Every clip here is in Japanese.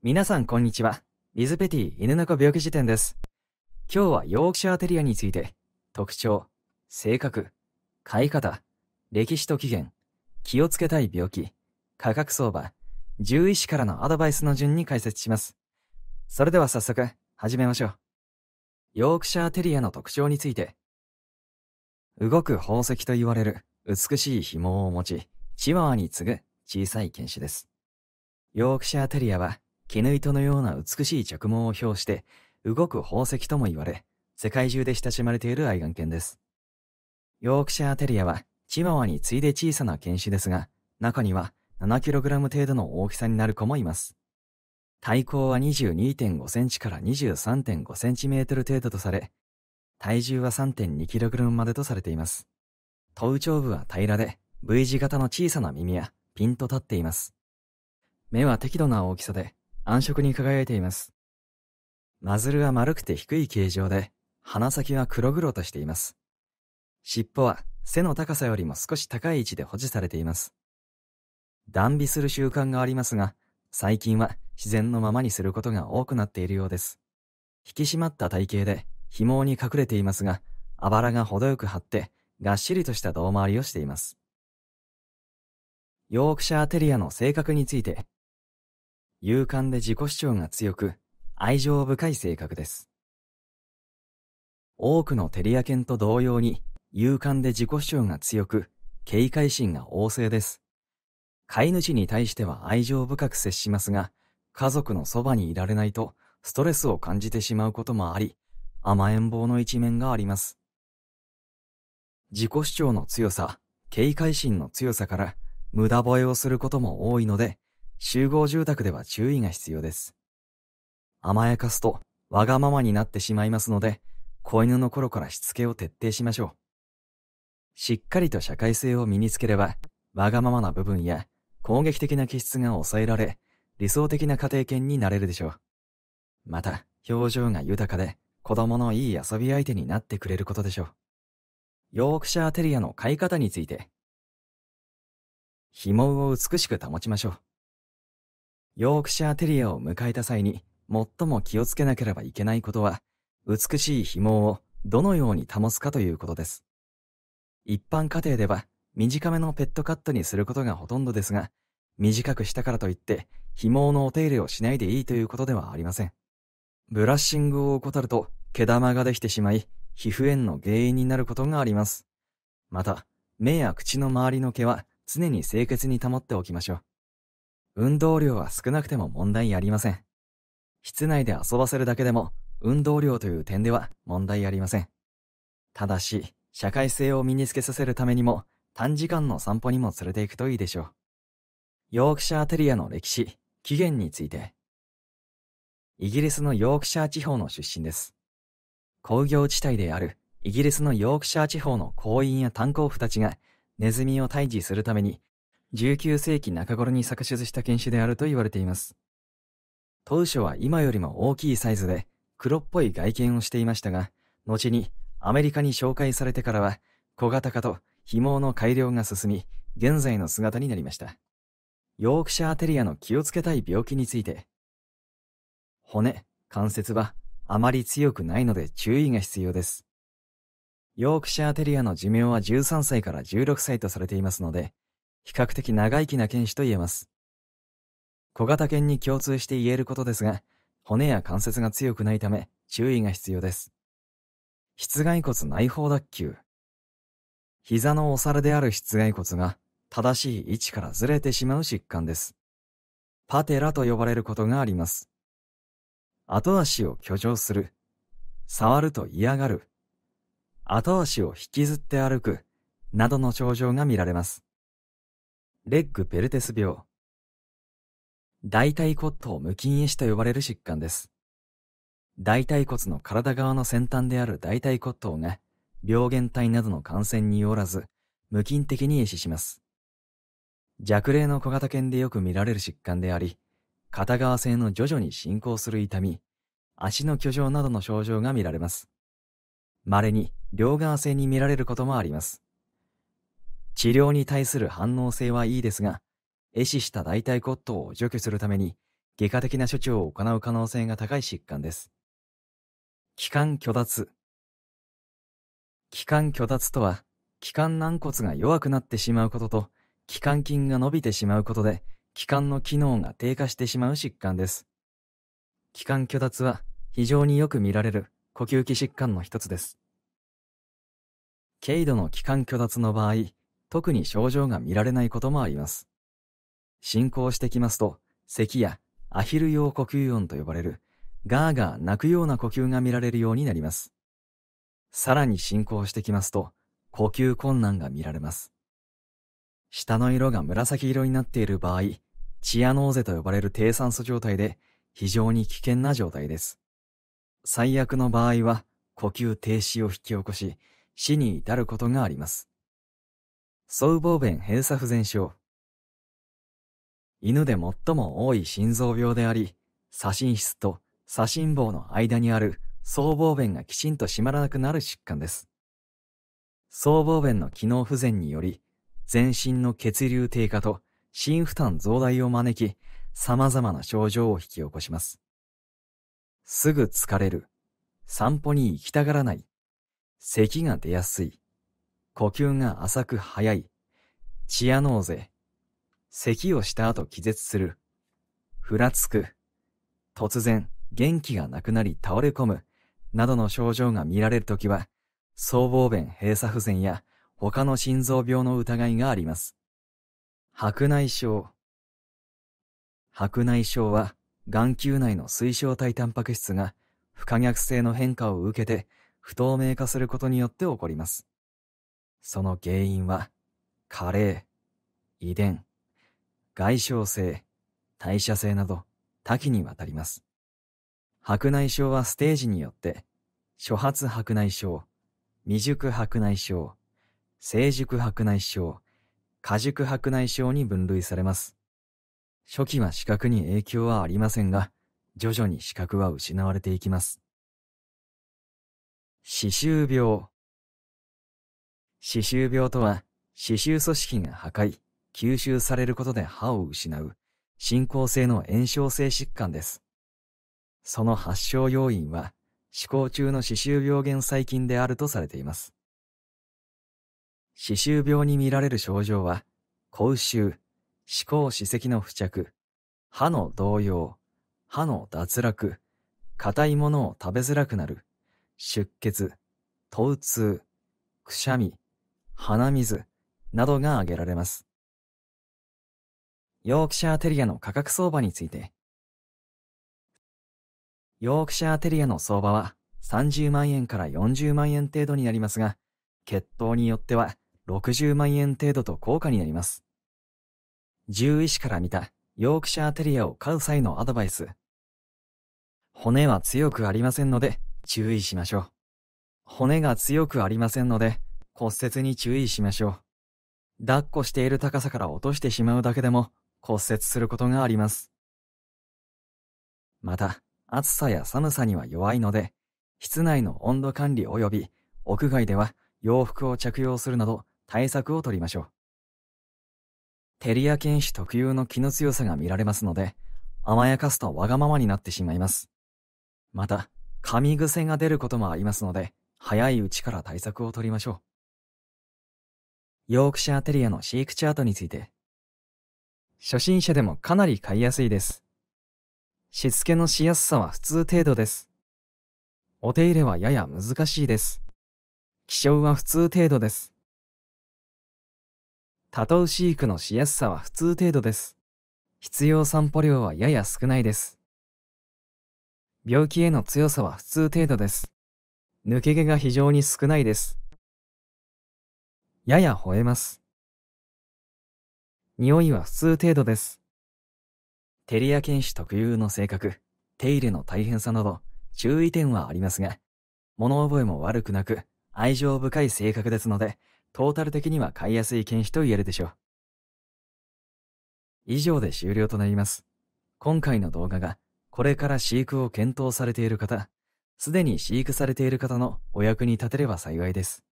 皆さんこんにちは。リズペティ犬猫病気辞典です。今日はヨークシャーテリアについて、特徴、性格、飼い方、歴史と起源、気をつけたい病気、価格相場、獣医師からのアドバイスの順に解説します。それでは早速、始めましょう。ヨークシャーテリアの特徴について、動く宝石と言われる美しい紐を持ち、チワワに次ぐ小さい犬種です。ヨークシャーテリアは絹糸のような美しい着毛を表して動く宝石とも言われ世界中で親しまれている愛眼犬ですヨークシャーテリアはチワワに次いで小さな犬種ですが中には 7kg 程度の大きさになる子もいます体高は22.5センチから23.5センチメートル程度とされ体重は 3.2kg までとされています頭頂部は平らで V 字型の小さな耳やピンと立っています目は適度な大きさで暗色に輝いています。マズルは丸くて低い形状で、鼻先は黒々としています。尻尾は背の高さよりも少し高い位置で保持されています。断尾する習慣がありますが、最近は自然のままにすることが多くなっているようです。引き締まった体型で、紐に隠れていますが、あばらが程よく張って、がっしりとした胴回りをしています。ヨークシャーテリアの性格について勇敢で自己主張が強く、愛情深い性格です。多くのテリア犬と同様に、勇敢で自己主張が強く、警戒心が旺盛です。飼い主に対しては愛情深く接しますが、家族のそばにいられないとストレスを感じてしまうこともあり、甘えん坊の一面があります。自己主張の強さ、警戒心の強さから無駄吠えをすることも多いので、集合住宅では注意が必要です。甘やかすとわがままになってしまいますので、子犬の頃からしつけを徹底しましょう。しっかりと社会性を身につければ、わがままな部分や攻撃的な気質が抑えられ、理想的な家庭犬になれるでしょう。また、表情が豊かで、子供のいい遊び相手になってくれることでしょう。ヨークシャーテリアの飼い方について、紐を美しく保ちましょう。ヨークシャーテリアを迎えた際に最も気をつけなければいけないことは、美しい紐をどのように保つかということです。一般家庭では短めのペットカットにすることがほとんどですが、短くしたからといって紐のお手入れをしないでいいということではありません。ブラッシングを怠ると毛玉ができてしまい、皮膚炎の原因になることがあります。また、目や口の周りの毛は常に清潔に保っておきましょう。運動量は少なくても問題ありません。室内で遊ばせるだけでも、運動量という点では問題ありません。ただし、社会性を身につけさせるためにも、短時間の散歩にも連れて行くといいでしょう。ヨークシャーテリアの歴史、起源について。イギリスのヨークシャー地方の出身です。工業地帯であるイギリスのヨークシャー地方の工員や炭鉱夫たちがネズミを退治するために19世紀中頃に作出した犬種であると言われています。当初は今よりも大きいサイズで黒っぽい外見をしていましたが、後にアメリカに紹介されてからは小型化と紐の改良が進み、現在の姿になりました。ヨークシャーテリアの気をつけたい病気について、骨、関節はあまり強くないので注意が必要です。ヨークシャーテリアの寿命は13歳から16歳とされていますので、比較的長生きな犬種と言えます。小型犬に共通して言えることですが、骨や関節が強くないため注意が必要です。室外骨内包脱臼。膝のお皿である室外骨が正しい位置からずれてしまう疾患です。パテラと呼ばれることがあります。後足を挙上する。触ると嫌がる。後足を引きずって歩く。などの症状が見られます。レッグペルテス病。大腿骨頭無菌壊死と呼ばれる疾患です。大腿骨の体側の先端である大腿骨頭が病原体などの感染によらず、無菌的に壊死します。弱霊の小型犬でよく見られる疾患であり、片側性の徐々に進行する痛み、足の挙状などの症状が見られます。稀に両側性に見られることもあります。治療に対する反応性はいいですが、壊死した大腿骨頭を除去するために、外科的な処置を行う可能性が高い疾患です。気管虚脱。気管虚脱とは、気管軟骨が弱くなってしまうことと、気管筋が伸びてしまうことで、気管の機能が低下してしまう疾患です。気管虚脱は非常によく見られる呼吸器疾患の一つです。軽度の気管虚脱の場合、特に症状が見られないこともあります。進行してきますと、咳やアヒル用呼吸音と呼ばれる、ガーガー泣くような呼吸が見られるようになります。さらに進行してきますと、呼吸困難が見られます。舌の色が紫色になっている場合、チアノーゼと呼ばれる低酸素状態で非常に危険な状態です。最悪の場合は呼吸停止を引き起こし死に至ることがあります。僧帽弁閉鎖不全症。犬で最も多い心臓病であり、左心室と左心房の間にある僧帽弁がきちんと閉まらなくなる疾患です。僧帽弁の機能不全により、全身の血流低下と心負担増大を招き、様々な症状を引き起こします。すぐ疲れる、散歩に行きたがらない、咳が出やすい、呼吸が浅く早い、チアノーゼ、咳をした後気絶する、ふらつく、突然元気がなくなり倒れ込む、などの症状が見られるときは、僧帽弁閉鎖不全や他の心臓病の疑いがあります。白内障。白内障は、眼球内の水晶体タンパク質が不可逆性の変化を受けて不透明化することによって起こります。その原因は、加齢、遺伝、外傷性、代謝性など多岐にわたります。白内障はステージによって、初発白内障、未熟白内障、成熟白内障、過熟白内障に分類されます。初期は視覚に影響はありませんが、徐々に視覚は失われていきます。歯周病、歯周病とは、歯周組織が破壊、吸収されることで歯を失う、進行性の炎症性疾患です。その発症要因は、歯垢中の歯周病原細菌であるとされています。歯周病に見られる症状は、口臭、歯垢歯石の付着、歯の動揺、歯の脱落、硬いものを食べづらくなる、出血、疼痛、くしゃみ、鼻水などが挙げられます。ヨークシャーテリアの価格相場について。ヨークシャーテリアの相場は30万円から40万円程度になりますが、血統によっては60万円程度と高価になります。獣医師から見たヨークシャーテリアを飼う際のアドバイス。骨は強くありませんので注意しましょう。骨が強くありませんので骨折に注意しましょう。抱っこしている高さから落としてしまうだけでも骨折することがあります。また、暑さや寒さには弱いので、室内の温度管理及び屋外では洋服を着用するなど対策をとりましょう。テリア犬種特有の気の強さが見られますので、甘やかすとわがままになってしまいます。また、噛み癖が出ることもありますので、早いうちから対策をとりましょう。ヨークシャーテリアの飼育チャートについて。初心者でもかなり飼いやすいです。しつけのしやすさは普通程度です。お手入れはやや難しいです。気象は普通程度です。多頭飼育のしやすさは普通程度です。必要散歩量はやや少ないです。病気への強さは普通程度です。抜け毛が非常に少ないです。やや吠えます。匂いは普通程度です。テリア犬種特有の性格、手入れの大変さなど、注意点はありますが、物覚えも悪くなく、愛情深い性格ですので、トータル的には飼いやすい犬種と言えるでしょう。以上で終了となります。今回の動画が、これから飼育を検討されている方、すでに飼育されている方のお役に立てれば幸いです。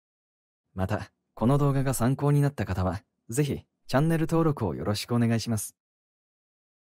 また、この動画が参考になった方は、ぜひチャンネル登録をよろしくお願いします。